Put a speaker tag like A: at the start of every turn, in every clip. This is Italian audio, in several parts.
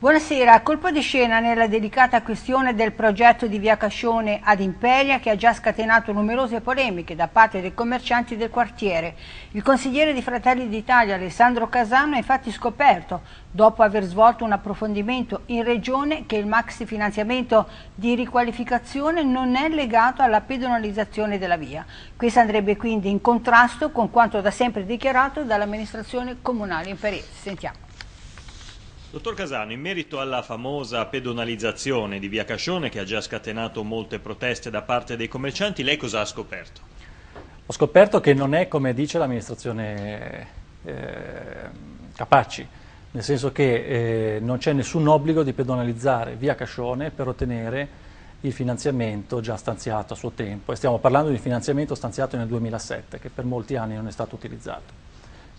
A: Buonasera, colpo di scena nella delicata questione del progetto di via Cascione ad Imperia che ha già scatenato numerose polemiche da parte dei commercianti del quartiere. Il consigliere di Fratelli d'Italia Alessandro Casano ha infatti scoperto, dopo aver svolto un approfondimento in regione, che il maxi finanziamento di riqualificazione non è legato alla pedonalizzazione della via. Questo andrebbe quindi in contrasto con quanto da sempre dichiarato dall'amministrazione comunale imperiale. Sentiamo.
B: Dottor Casano, in merito alla famosa pedonalizzazione di Via Cascione che ha già scatenato molte proteste da parte dei commercianti, lei cosa ha scoperto?
C: Ho scoperto che non è come dice l'amministrazione eh, Capacci, nel senso che eh, non c'è nessun obbligo di pedonalizzare Via Cascione per ottenere il finanziamento già stanziato a suo tempo e stiamo parlando di finanziamento stanziato nel 2007 che per molti anni non è stato utilizzato.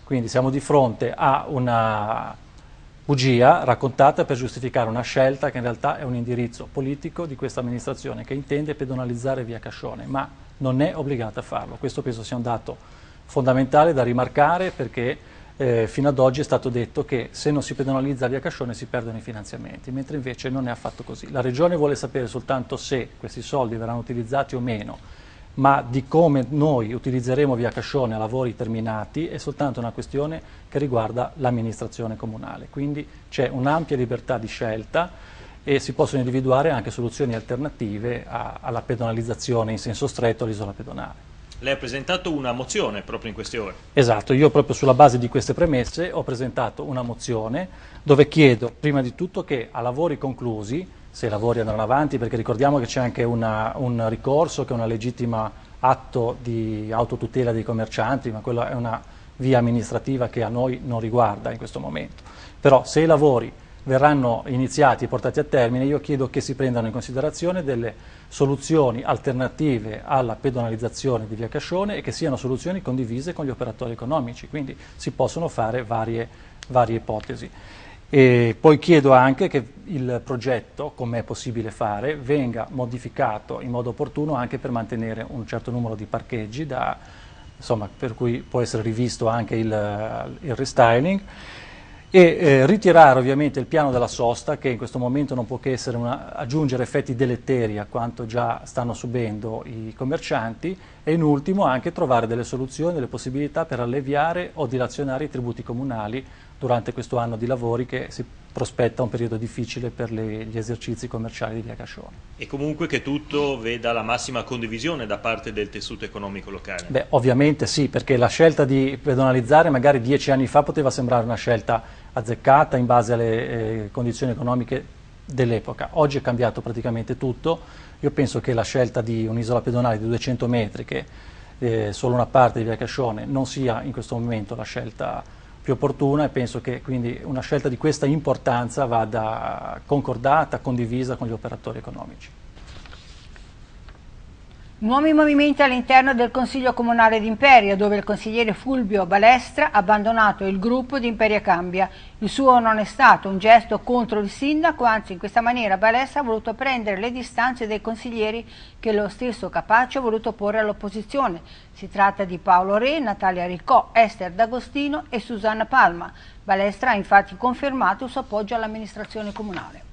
C: Quindi siamo di fronte a una bugia raccontata per giustificare una scelta che in realtà è un indirizzo politico di questa amministrazione che intende pedonalizzare via Cascione, ma non è obbligata a farlo. Questo penso sia un dato fondamentale da rimarcare perché eh, fino ad oggi è stato detto che se non si pedonalizza via Cascione si perdono i finanziamenti, mentre invece non è affatto così. La Regione vuole sapere soltanto se questi soldi verranno utilizzati o meno ma di come noi utilizzeremo via Cascione a lavori terminati è soltanto una questione che riguarda l'amministrazione comunale. Quindi c'è un'ampia libertà di scelta e si possono individuare anche soluzioni alternative a, alla pedonalizzazione in senso stretto all'isola pedonale.
B: Lei ha presentato una mozione proprio in queste ore.
C: Esatto, io proprio sulla base di queste premesse ho presentato una mozione dove chiedo prima di tutto che a lavori conclusi se i lavori andranno avanti, perché ricordiamo che c'è anche una, un ricorso che è un legittimo atto di autotutela dei commercianti, ma quella è una via amministrativa che a noi non riguarda in questo momento. Però se i lavori verranno iniziati e portati a termine, io chiedo che si prendano in considerazione delle soluzioni alternative alla pedonalizzazione di via Cascione e che siano soluzioni condivise con gli operatori economici, quindi si possono fare varie, varie ipotesi. E poi chiedo anche che il progetto, come è possibile fare, venga modificato in modo opportuno anche per mantenere un certo numero di parcheggi, da, insomma, per cui può essere rivisto anche il, il restyling e eh, ritirare ovviamente il piano della sosta che in questo momento non può che essere una, aggiungere effetti deleteri a quanto già stanno subendo i commercianti e in ultimo anche trovare delle soluzioni, delle possibilità per alleviare o dilazionare i tributi comunali durante questo anno di lavori che si prospetta un periodo difficile per le, gli esercizi commerciali di Via Cascione.
B: E comunque che tutto veda la massima condivisione da parte del tessuto economico locale? Beh,
C: ovviamente sì, perché la scelta di pedonalizzare magari dieci anni fa poteva sembrare una scelta azzeccata in base alle eh, condizioni economiche dell'epoca. Oggi è cambiato praticamente tutto. Io penso che la scelta di un'isola pedonale di 200 metri, che eh, solo una parte di Via Cascione, non sia in questo momento la scelta più opportuna e penso che quindi una scelta di questa importanza vada concordata, condivisa con gli operatori economici.
A: Nuovi movimenti all'interno del Consiglio Comunale d'Imperia, dove il consigliere Fulvio Balestra ha abbandonato il gruppo di Imperia Cambia. Il suo non è stato un gesto contro il sindaco, anzi in questa maniera Balestra ha voluto prendere le distanze dei consiglieri che lo stesso Capaccio ha voluto porre all'opposizione. Si tratta di Paolo Re, Natalia Ricò, Esther D'Agostino e Susanna Palma. Balestra ha infatti confermato il suo appoggio all'amministrazione comunale.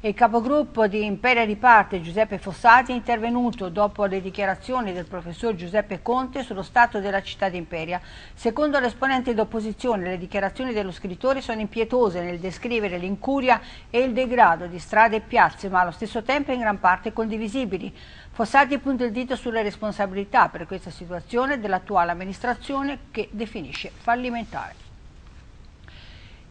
A: Il capogruppo di Imperia di Parte Giuseppe Fossati è intervenuto dopo le dichiarazioni del professor Giuseppe Conte sullo stato della città di Imperia. Secondo l'esponente d'opposizione le dichiarazioni dello scrittore sono impietose nel descrivere l'incuria e il degrado di strade e piazze ma allo stesso tempo in gran parte condivisibili. Fossati punta il dito sulle responsabilità per questa situazione dell'attuale amministrazione che definisce fallimentare.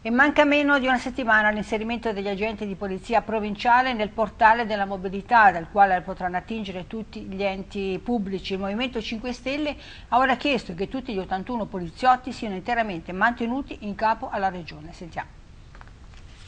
A: E manca meno di una settimana all'inserimento degli agenti di polizia provinciale nel portale della mobilità, dal quale potranno attingere tutti gli enti pubblici. Il Movimento 5 Stelle ha ora chiesto che tutti gli 81 poliziotti siano interamente mantenuti in capo alla Regione. Sentiamo.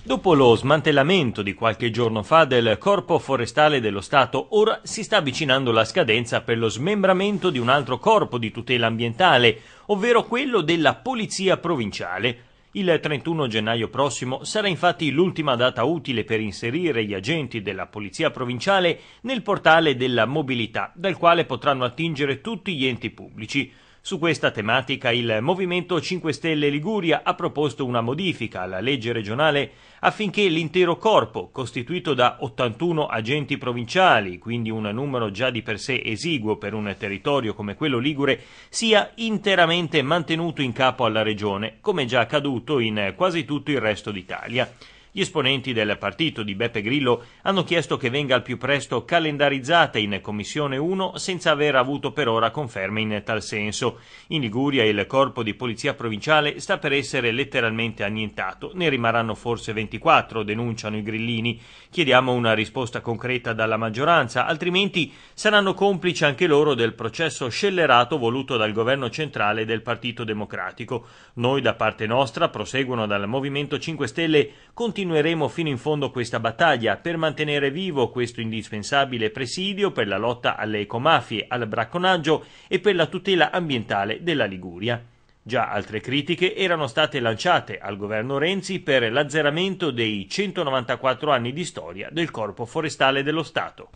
B: Dopo lo smantellamento di qualche giorno fa del Corpo Forestale dello Stato, ora si sta avvicinando la scadenza per lo smembramento di un altro corpo di tutela ambientale, ovvero quello della Polizia Provinciale, il 31 gennaio prossimo sarà infatti l'ultima data utile per inserire gli agenti della Polizia Provinciale nel portale della mobilità, dal quale potranno attingere tutti gli enti pubblici. Su questa tematica il Movimento 5 Stelle Liguria ha proposto una modifica alla legge regionale affinché l'intero corpo, costituito da 81 agenti provinciali, quindi un numero già di per sé esiguo per un territorio come quello ligure, sia interamente mantenuto in capo alla regione, come già accaduto in quasi tutto il resto d'Italia. Gli esponenti del partito di Beppe Grillo hanno chiesto che venga al più presto calendarizzata in Commissione 1 senza aver avuto per ora conferme in tal senso. In Liguria il corpo di polizia provinciale sta per essere letteralmente annientato, ne rimarranno forse 24, denunciano i grillini. Chiediamo una risposta concreta dalla maggioranza, altrimenti saranno complici anche loro del processo scellerato voluto dal governo centrale del Partito Democratico. Noi da parte nostra, proseguono dal Movimento 5 Stelle, continuiamo continueremo fino in fondo questa battaglia per mantenere vivo questo indispensabile presidio per la lotta alle ecomafie, al bracconaggio e per la tutela ambientale della Liguria. Già altre critiche erano state lanciate al governo Renzi per l'azzeramento dei 194 anni di storia del Corpo Forestale dello Stato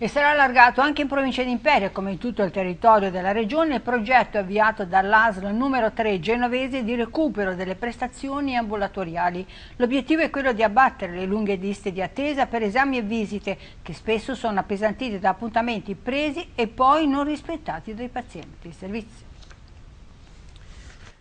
A: e sarà allargato anche in provincia di Imperia, come in tutto il territorio della regione, il progetto avviato dall'ASL numero 3 genovese di recupero delle prestazioni ambulatoriali. L'obiettivo è quello di abbattere le lunghe liste di attesa per esami e visite, che spesso sono appesantite da appuntamenti presi e poi non rispettati dai pazienti. Servizio.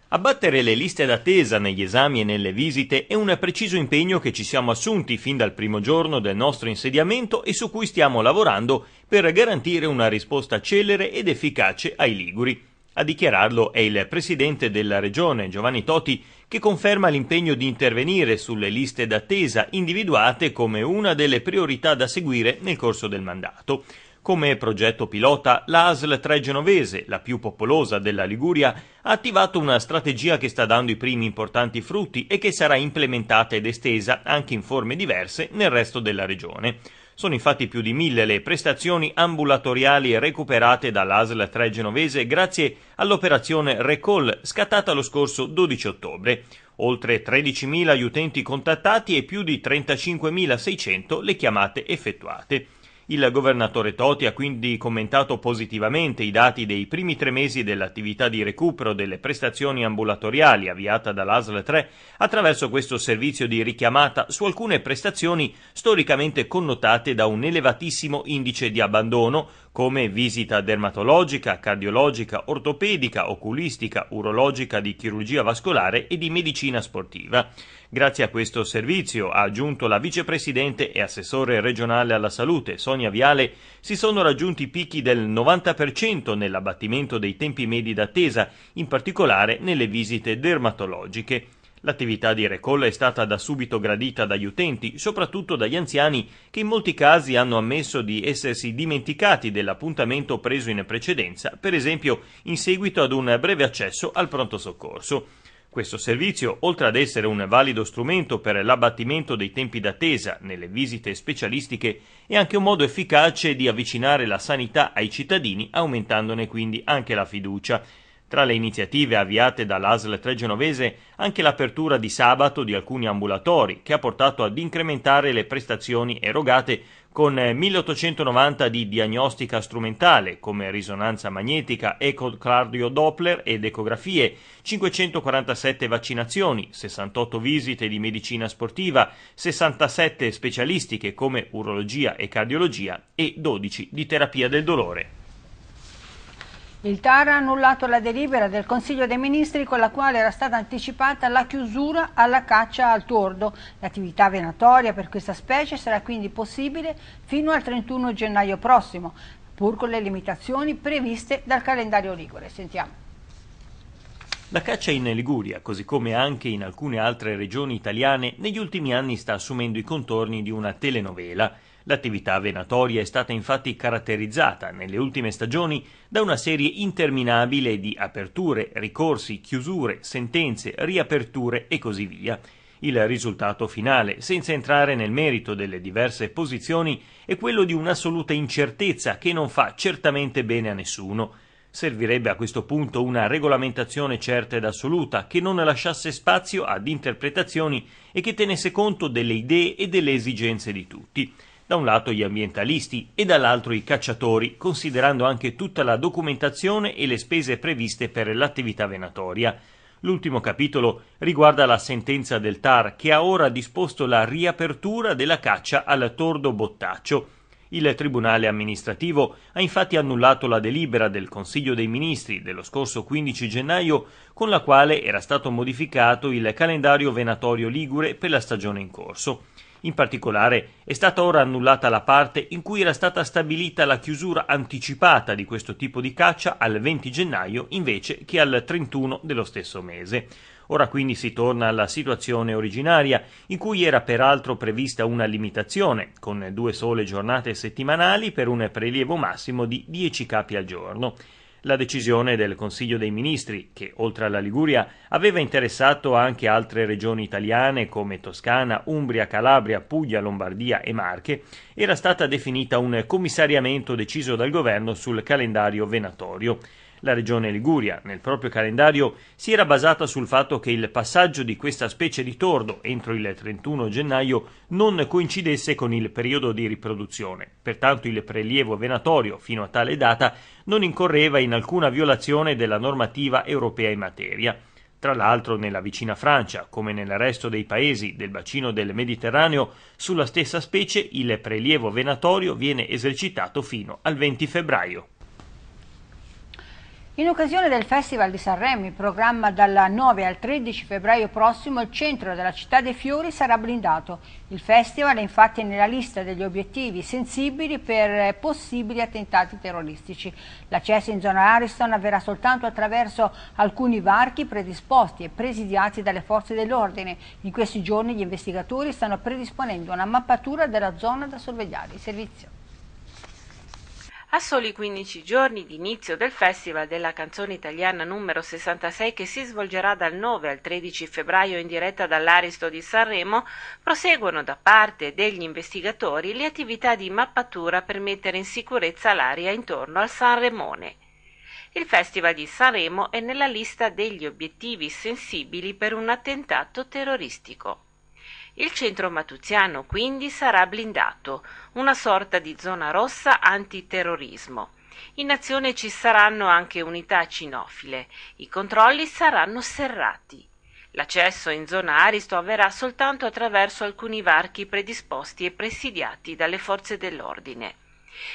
B: Abbattere le liste d'attesa negli esami e nelle visite è un preciso impegno che ci siamo assunti fin dal primo giorno del nostro insediamento e su cui stiamo lavorando per garantire una risposta celere ed efficace ai Liguri. A dichiararlo è il presidente della regione Giovanni Toti che conferma l'impegno di intervenire sulle liste d'attesa individuate come una delle priorità da seguire nel corso del mandato. Come progetto pilota, la ASL 3 genovese, la più popolosa della Liguria, ha attivato una strategia che sta dando i primi importanti frutti e che sarà implementata ed estesa anche in forme diverse nel resto della regione. Sono infatti più di mille le prestazioni ambulatoriali recuperate dall'ASL 3 genovese grazie all'operazione Recall scattata lo scorso 12 ottobre. Oltre 13.000 gli utenti contattati e più di 35.600 le chiamate effettuate. Il governatore Toti ha quindi commentato positivamente i dati dei primi tre mesi dell'attività di recupero delle prestazioni ambulatoriali avviata dall'ASL 3 attraverso questo servizio di richiamata su alcune prestazioni storicamente connotate da un elevatissimo indice di abbandono, come visita dermatologica, cardiologica, ortopedica, oculistica, urologica, di chirurgia vascolare e di medicina sportiva. Grazie a questo servizio, ha aggiunto la vicepresidente e assessore regionale alla salute, Sonia Viale, si sono raggiunti picchi del 90% nell'abbattimento dei tempi medi d'attesa, in particolare nelle visite dermatologiche L'attività di recolla è stata da subito gradita dagli utenti, soprattutto dagli anziani che in molti casi hanno ammesso di essersi dimenticati dell'appuntamento preso in precedenza, per esempio in seguito ad un breve accesso al pronto soccorso. Questo servizio, oltre ad essere un valido strumento per l'abbattimento dei tempi d'attesa nelle visite specialistiche, è anche un modo efficace di avvicinare la sanità ai cittadini, aumentandone quindi anche la fiducia. Tra le iniziative avviate dall'ASL 3 genovese anche l'apertura di sabato di alcuni ambulatori che ha portato ad incrementare le prestazioni erogate con 1890 eh, di diagnostica strumentale come risonanza magnetica, ecocardio Doppler ed ecografie, 547 vaccinazioni, 68 visite di medicina sportiva, 67 specialistiche come urologia e cardiologia e 12 di terapia del dolore.
A: Il TAR ha annullato la delibera del Consiglio dei Ministri con la quale era stata anticipata la chiusura alla caccia al tordo. L'attività venatoria per questa specie sarà quindi possibile fino al 31 gennaio prossimo, pur con le limitazioni previste dal calendario Ligure. Sentiamo.
B: La caccia in Liguria, così come anche in alcune altre regioni italiane, negli ultimi anni sta assumendo i contorni di una telenovela L'attività venatoria è stata infatti caratterizzata nelle ultime stagioni da una serie interminabile di aperture, ricorsi, chiusure, sentenze, riaperture e così via. Il risultato finale, senza entrare nel merito delle diverse posizioni, è quello di un'assoluta incertezza che non fa certamente bene a nessuno. Servirebbe a questo punto una regolamentazione certa ed assoluta che non lasciasse spazio ad interpretazioni e che tenesse conto delle idee e delle esigenze di tutti da un lato gli ambientalisti e dall'altro i cacciatori, considerando anche tutta la documentazione e le spese previste per l'attività venatoria. L'ultimo capitolo riguarda la sentenza del TAR che ha ora disposto la riapertura della caccia al tordo bottaccio. Il Tribunale amministrativo ha infatti annullato la delibera del Consiglio dei Ministri dello scorso 15 gennaio con la quale era stato modificato il calendario venatorio ligure per la stagione in corso. In particolare, è stata ora annullata la parte in cui era stata stabilita la chiusura anticipata di questo tipo di caccia al 20 gennaio invece che al 31 dello stesso mese. Ora quindi si torna alla situazione originaria, in cui era peraltro prevista una limitazione, con due sole giornate settimanali per un prelievo massimo di 10 capi al giorno la decisione del Consiglio dei Ministri, che oltre alla Liguria aveva interessato anche altre regioni italiane come Toscana, Umbria, Calabria, Puglia, Lombardia e Marche, era stata definita un commissariamento deciso dal governo sul calendario venatorio. La regione Liguria, nel proprio calendario, si era basata sul fatto che il passaggio di questa specie di tordo entro il 31 gennaio non coincidesse con il periodo di riproduzione. Pertanto il prelievo venatorio fino a tale data non incorreva in alcuna violazione della normativa europea in materia. Tra l'altro nella vicina Francia, come nel resto dei paesi del bacino del Mediterraneo, sulla stessa specie il prelievo venatorio viene esercitato fino al 20 febbraio.
A: In occasione del Festival di Sanremo, in programma dal 9 al 13 febbraio prossimo, il centro della Città dei Fiori sarà blindato. Il festival è infatti nella lista degli obiettivi sensibili per possibili attentati terroristici. L'accesso in zona Ariston avverrà soltanto attraverso alcuni varchi predisposti e presidiati dalle forze dell'ordine. In questi giorni gli investigatori stanno predisponendo una mappatura della zona da sorvegliare. Servizio.
D: A soli 15 giorni di del Festival della canzone italiana numero 66 che si svolgerà dal 9 al 13 febbraio in diretta dall'Aristo di Sanremo, proseguono da parte degli investigatori le attività di mappatura per mettere in sicurezza l'aria intorno al Sanremone. Il Festival di Sanremo è nella lista degli obiettivi sensibili per un attentato terroristico. Il centro matuziano quindi sarà blindato, una sorta di zona rossa antiterrorismo. In azione ci saranno anche unità cinofile, i controlli saranno serrati. L'accesso in zona Aristo avverrà soltanto attraverso alcuni varchi predisposti e presidiati dalle forze dell'ordine.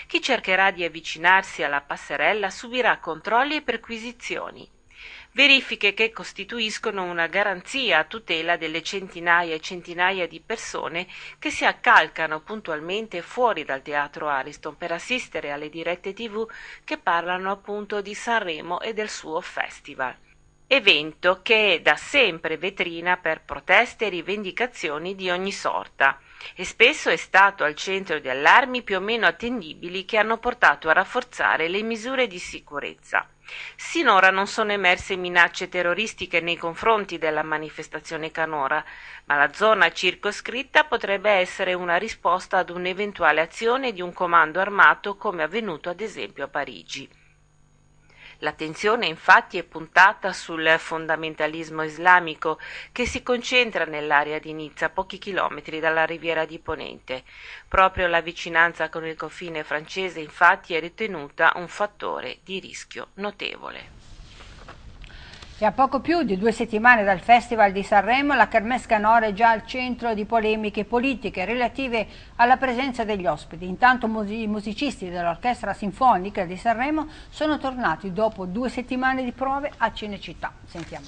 D: Chi cercherà di avvicinarsi alla passerella subirà controlli e perquisizioni verifiche che costituiscono una garanzia a tutela delle centinaia e centinaia di persone che si accalcano puntualmente fuori dal teatro Ariston per assistere alle dirette tv che parlano appunto di Sanremo e del suo festival evento che è da sempre vetrina per proteste e rivendicazioni di ogni sorta e spesso è stato al centro di allarmi più o meno attendibili che hanno portato a rafforzare le misure di sicurezza. Sinora non sono emerse minacce terroristiche nei confronti della manifestazione canora, ma la zona circoscritta potrebbe essere una risposta ad un'eventuale azione di un comando armato come avvenuto ad esempio a Parigi. L'attenzione infatti è puntata sul fondamentalismo islamico che si concentra nell'area di Nizza, pochi chilometri dalla riviera di Ponente. Proprio la vicinanza con il confine francese infatti è ritenuta un fattore di rischio notevole.
A: E a poco più di due settimane dal Festival di Sanremo, la Kermesse Canora è già al centro di polemiche politiche relative alla presenza degli ospiti. Intanto i musicisti dell'Orchestra Sinfonica di Sanremo sono tornati dopo due settimane di prove a Cinecittà. Sentiamo.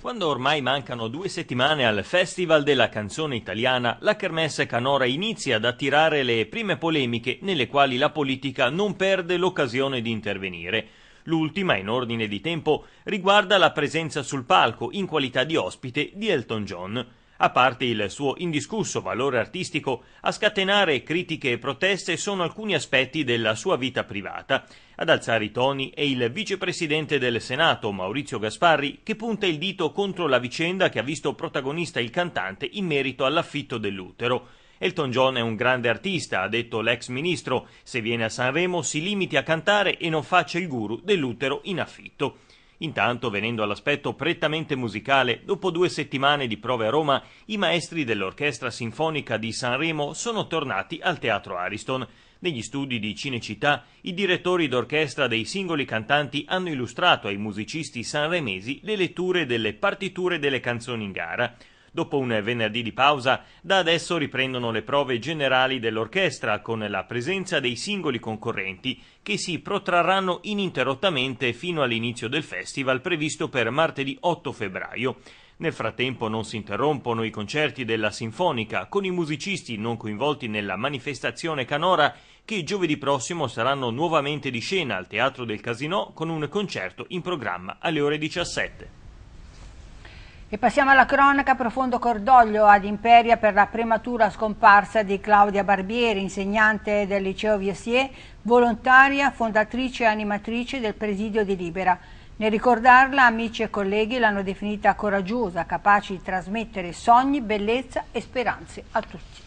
B: Quando ormai mancano due settimane al Festival della canzone italiana, la Kermesse Canora inizia ad attirare le prime polemiche nelle quali la politica non perde l'occasione di intervenire. L'ultima, in ordine di tempo, riguarda la presenza sul palco, in qualità di ospite, di Elton John. A parte il suo indiscusso valore artistico, a scatenare critiche e proteste sono alcuni aspetti della sua vita privata. Ad alzare i toni è il vicepresidente del Senato, Maurizio Gasparri, che punta il dito contro la vicenda che ha visto protagonista il cantante in merito all'affitto dell'utero. Elton John è un grande artista, ha detto l'ex ministro, se viene a Sanremo si limiti a cantare e non faccia il guru dell'utero in affitto. Intanto, venendo all'aspetto prettamente musicale, dopo due settimane di prove a Roma, i maestri dell'Orchestra Sinfonica di Sanremo sono tornati al Teatro Ariston. Negli studi di Cinecittà, i direttori d'orchestra dei singoli cantanti hanno illustrato ai musicisti sanremesi le letture delle partiture delle canzoni in gara. Dopo un venerdì di pausa, da adesso riprendono le prove generali dell'orchestra con la presenza dei singoli concorrenti che si protrarranno ininterrottamente fino all'inizio del festival previsto per martedì 8 febbraio. Nel frattempo non si interrompono i concerti della Sinfonica con i musicisti non coinvolti nella manifestazione canora che giovedì prossimo saranno nuovamente di scena al Teatro del Casinò con un concerto in programma alle ore 17.
A: E passiamo alla cronaca, profondo cordoglio ad Imperia per la prematura scomparsa di Claudia Barbieri, insegnante del liceo Viessier, volontaria, fondatrice e animatrice del presidio di Libera. Nel ricordarla amici e colleghi l'hanno definita coraggiosa, capace di trasmettere sogni, bellezza e speranze a tutti.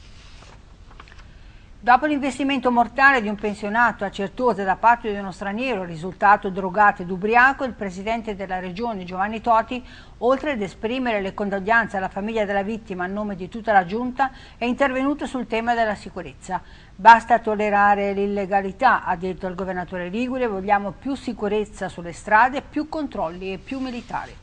A: Dopo l'investimento mortale di un pensionato a Certosa da parte di uno straniero risultato drogato ed ubriaco, il presidente della regione Giovanni Toti, oltre ad esprimere le condoglianze alla famiglia della vittima a nome di tutta la giunta, è intervenuto sul tema della sicurezza. Basta tollerare l'illegalità, ha detto il governatore Ligure, vogliamo più sicurezza sulle strade, più controlli e più militari.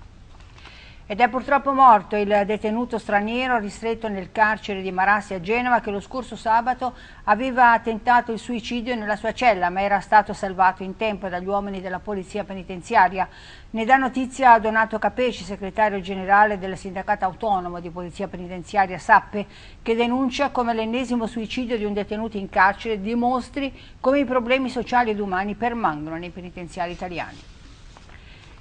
A: Ed è purtroppo morto il detenuto straniero ristretto nel carcere di Marassi a Genova che lo scorso sabato aveva tentato il suicidio nella sua cella ma era stato salvato in tempo dagli uomini della polizia penitenziaria. Ne dà notizia Donato Capeci, segretario generale del sindacato autonomo di polizia penitenziaria Sappe, che denuncia come l'ennesimo suicidio di un detenuto in carcere dimostri come i problemi sociali ed umani permangono nei penitenziari italiani.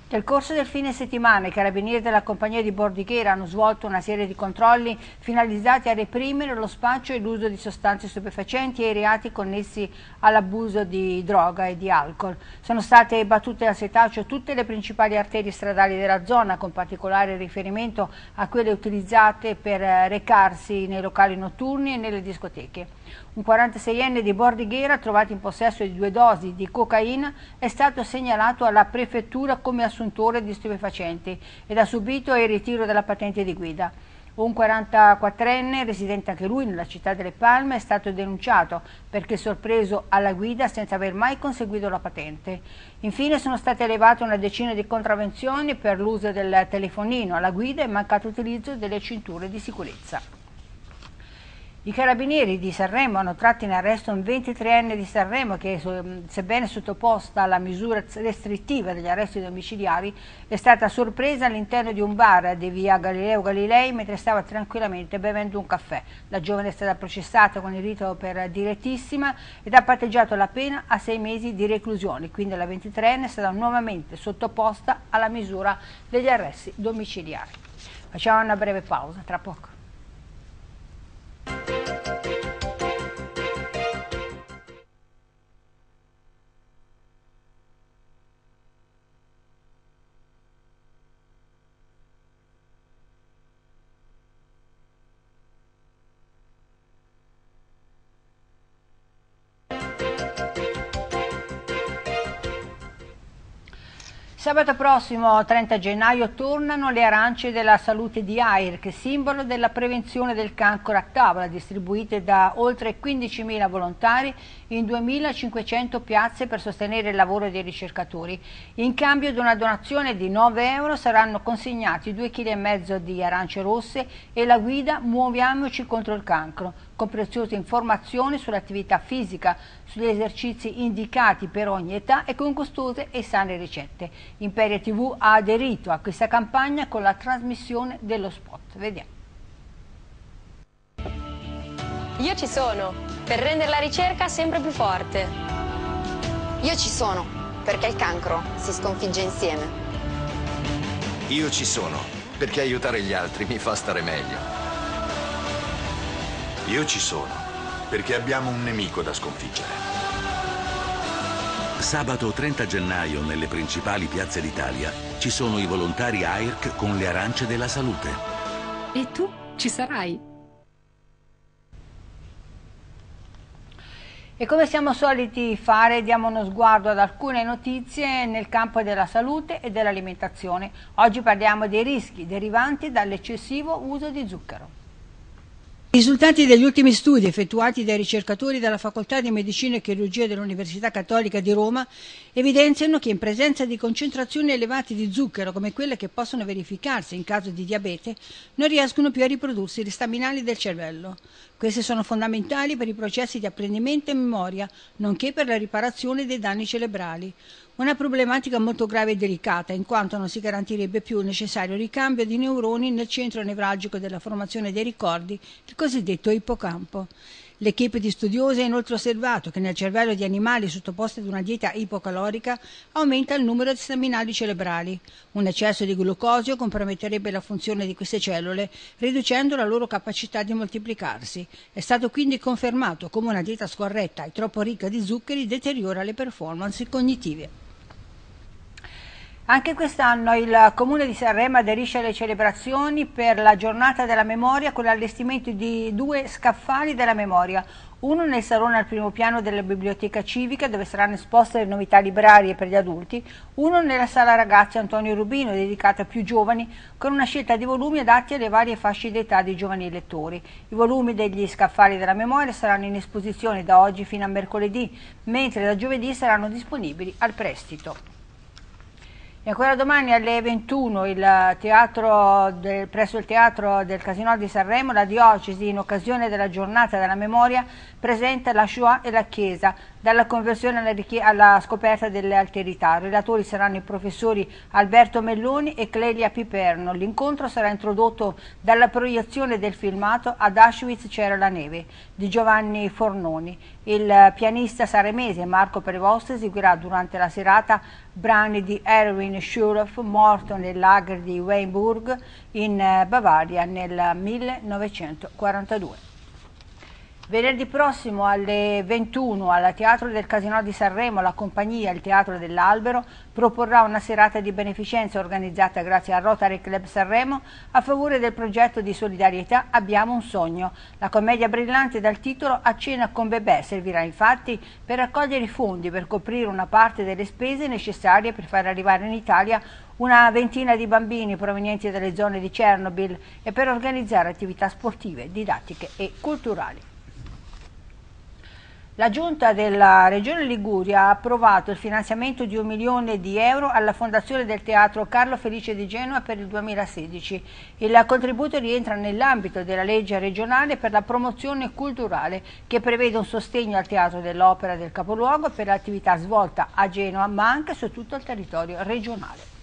A: Nel corso del fine settimana i carabinieri della compagnia di Bordighera hanno svolto una serie di controlli finalizzati a reprimere lo spaccio e l'uso di sostanze stupefacenti e i reati connessi all'abuso di droga e di alcol. Sono state battute a setaccio tutte le principali arterie stradali della zona, con particolare riferimento a quelle utilizzate per recarsi nei locali notturni e nelle discoteche un 46enne di Bordighera, trovato in possesso di due dosi di cocaina, è stato segnalato alla prefettura come assuntore di stupefacenti ed ha subito il ritiro della patente di guida. Un 44enne, residente anche lui nella città delle Palme, è stato denunciato perché sorpreso alla guida senza aver mai conseguito la patente. Infine sono state elevate una decina di contravvenzioni per l'uso del telefonino alla guida e mancato utilizzo delle cinture di sicurezza. I carabinieri di Sanremo hanno tratto in arresto un 23enne di Sanremo che, mm, sebbene sottoposta alla misura restrittiva degli arresti domiciliari, è stata sorpresa all'interno di un bar di via Galileo Galilei mentre stava tranquillamente bevendo un caffè. La giovane è stata processata con il rito per direttissima ed ha patteggiato la pena a sei mesi di reclusione, quindi la 23enne è stata nuovamente sottoposta alla misura degli arresti domiciliari. Facciamo una breve pausa, tra poco. you. Sabato prossimo, 30 gennaio, tornano le arance della salute di AIR, che simbolo della prevenzione del cancro a tavola, distribuite da oltre 15.000 volontari in 2.500 piazze per sostenere il lavoro dei ricercatori. In cambio di una donazione di 9 euro saranno consegnati 2,5 kg di arance rosse e la guida Muoviamoci contro il cancro con preziose informazioni sull'attività fisica, sugli esercizi indicati per ogni età e con costose e sane ricette. Imperia TV ha aderito a questa campagna con la trasmissione dello spot. Vediamo. Io ci sono per rendere la ricerca sempre più forte. Io ci sono perché il cancro si sconfigge insieme.
B: Io ci sono perché aiutare gli altri mi fa stare meglio. Io ci sono, perché abbiamo un nemico da sconfiggere.
C: Sabato 30 gennaio nelle principali piazze d'Italia ci sono i volontari AIRC con le arance della salute.
A: E tu ci sarai? E come siamo soliti fare, diamo uno sguardo ad alcune notizie nel campo della salute e dell'alimentazione. Oggi parliamo dei rischi derivanti dall'eccessivo uso di zucchero. I risultati degli ultimi studi effettuati dai ricercatori della Facoltà di Medicina e Chirurgia dell'Università Cattolica di Roma evidenziano che in presenza di concentrazioni elevate di zucchero come quelle che possono verificarsi in caso di diabete non riescono più a riprodursi gli staminali del cervello. Queste sono fondamentali per i processi di apprendimento e memoria, nonché per la riparazione dei danni cerebrali. Una problematica molto grave e delicata, in quanto non si garantirebbe più il necessario ricambio di neuroni nel centro nevralgico della formazione dei ricordi, il cosiddetto ippocampo. L'equipe di studiosi ha inoltre osservato che nel cervello di animali sottoposti ad una dieta ipocalorica aumenta il numero di staminali cerebrali. Un eccesso di glucosio comprometterebbe la funzione di queste cellule, riducendo la loro capacità di moltiplicarsi. È stato quindi confermato come una dieta scorretta e troppo ricca di zuccheri deteriora le performance cognitive. Anche quest'anno il Comune di Sanremo aderisce alle celebrazioni per la giornata della memoria con l'allestimento di due scaffali della memoria, uno nel salone al primo piano della biblioteca civica dove saranno esposte le novità librarie per gli adulti, uno nella sala ragazzi Antonio Rubino dedicata a più giovani con una scelta di volumi adatti alle varie fasce d'età dei giovani lettori. I volumi degli scaffali della memoria saranno in esposizione da oggi fino a mercoledì, mentre da giovedì saranno disponibili al prestito. E ancora domani alle 21 il del, presso il Teatro del Casino di Sanremo la Diocesi, in occasione della giornata della memoria, presenta la Shoah e la Chiesa, dalla conversione alla, alla, scoperta delle alterità. Relatori saranno i professori Alberto Melloni e Clelia Piperno. L'incontro sarà introdotto dalla proiezione del filmato Ad Auschwitz c'era la neve di Giovanni Fornoni. Il pianista saremese Marco Prevost eseguirà durante la serata brani di Erwin Schuroff morto nel lager di Weinburg in eh, Bavaria nel 1942. Venerdì prossimo alle 21 alla Teatro del Casinò di Sanremo la compagnia Il Teatro dell'Albero proporrà una serata di beneficenza organizzata grazie al Rotary Club Sanremo a favore del progetto di solidarietà Abbiamo un sogno. La commedia brillante dal titolo A cena con bebè servirà infatti per raccogliere i fondi per coprire una parte delle spese necessarie per far arrivare in Italia una ventina di bambini provenienti dalle zone di Chernobyl e per organizzare attività sportive, didattiche e culturali. La Giunta della Regione Liguria ha approvato il finanziamento di un milione di euro alla Fondazione del Teatro Carlo Felice di Genova per il 2016. Il contributo rientra nell'ambito della legge regionale per la promozione culturale che prevede un sostegno al Teatro dell'Opera del Capoluogo per l'attività svolta a Genova ma anche su tutto il territorio regionale.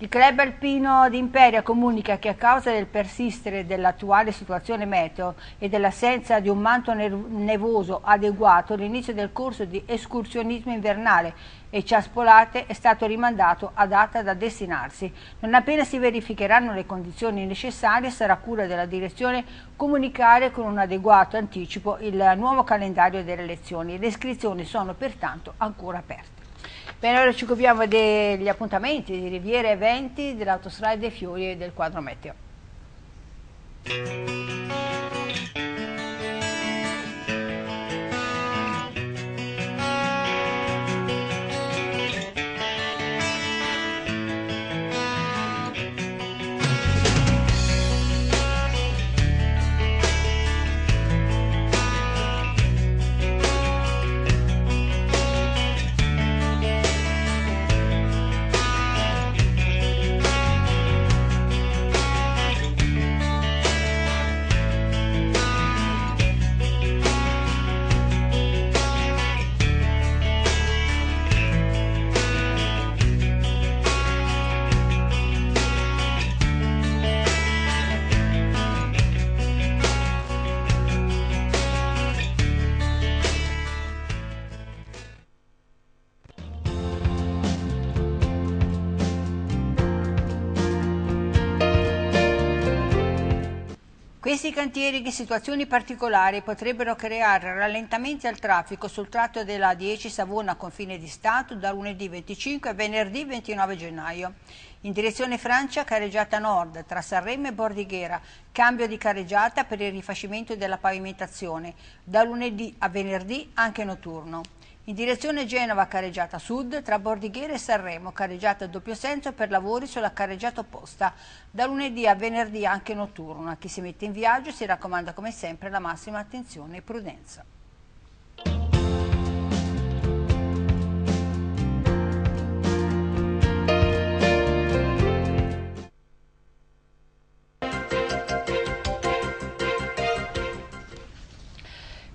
A: Il club alpino d'Imperia comunica che a causa del persistere dell'attuale situazione meteo e dell'assenza di un manto nevoso adeguato, l'inizio del corso di escursionismo invernale e ciaspolate è stato rimandato a data da destinarsi. Non appena si verificheranno le condizioni necessarie, sarà cura della direzione comunicare con un adeguato anticipo il nuovo calendario delle lezioni. Le iscrizioni sono pertanto ancora aperte. Bene, ora ci occupiamo degli appuntamenti di Riviere Eventi, dell'Autostrada dei Fiori e del quadro meteo. Questi cantieri in situazioni particolari potrebbero creare rallentamenti al traffico sul tratto della 10 Savona confine di Stato da lunedì 25 a venerdì 29 gennaio. In direzione Francia, carreggiata nord, tra Sanremo e Bordighera, cambio di carreggiata per il rifacimento della pavimentazione, da lunedì a venerdì anche notturno. In direzione Genova carreggiata sud, tra Bordighera e Sanremo carreggiata a doppio senso per lavori sulla carreggiata opposta, da lunedì a venerdì anche notturna. chi si mette in viaggio si raccomanda come sempre la massima attenzione e prudenza.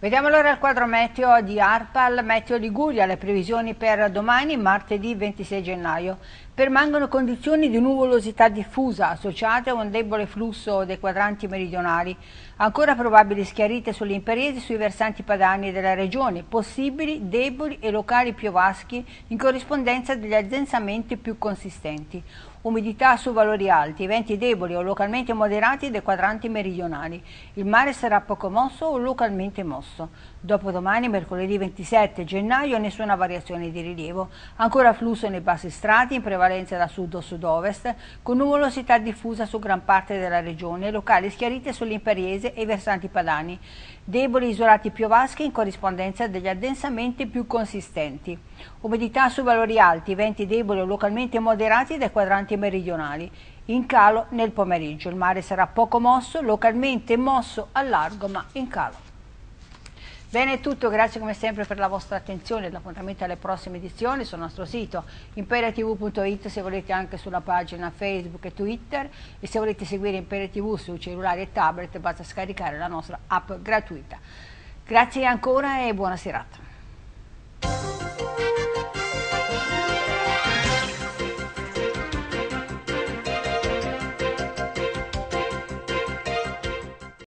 A: Vediamo allora il quadro meteo di ARPAL, meteo Liguria, le previsioni per domani, martedì 26 gennaio permangono condizioni di nuvolosità diffusa associate a un debole flusso dei quadranti meridionali, ancora probabili schiarite sulle imprese sui versanti padani della regione, possibili deboli e locali piovaschi in corrispondenza degli addensamenti più consistenti umidità su valori alti, venti deboli o localmente moderati dei quadranti meridionali. Il mare sarà poco mosso o localmente mosso. Dopodomani, mercoledì 27 gennaio, nessuna variazione di rilievo. Ancora flusso nei bassi strati, in prevalenza da sud o sud-ovest, con nuvolosità diffusa su gran parte della regione, locali schiarite sull'imperiese e i versanti padani. Deboli isolati piovaschi in corrispondenza degli addensamenti più consistenti. Umidità su valori alti, venti deboli o localmente moderati dai quadranti meridionali. In calo nel pomeriggio. Il mare sarà poco mosso, localmente mosso a largo ma in calo. Bene è tutto, grazie come sempre per la vostra attenzione, l'appuntamento alle prossime edizioni sul nostro sito imperiatv.it se volete anche sulla pagina Facebook e Twitter e se volete seguire Imperia TV su cellulare e tablet basta scaricare la nostra app gratuita. Grazie ancora e buona serata.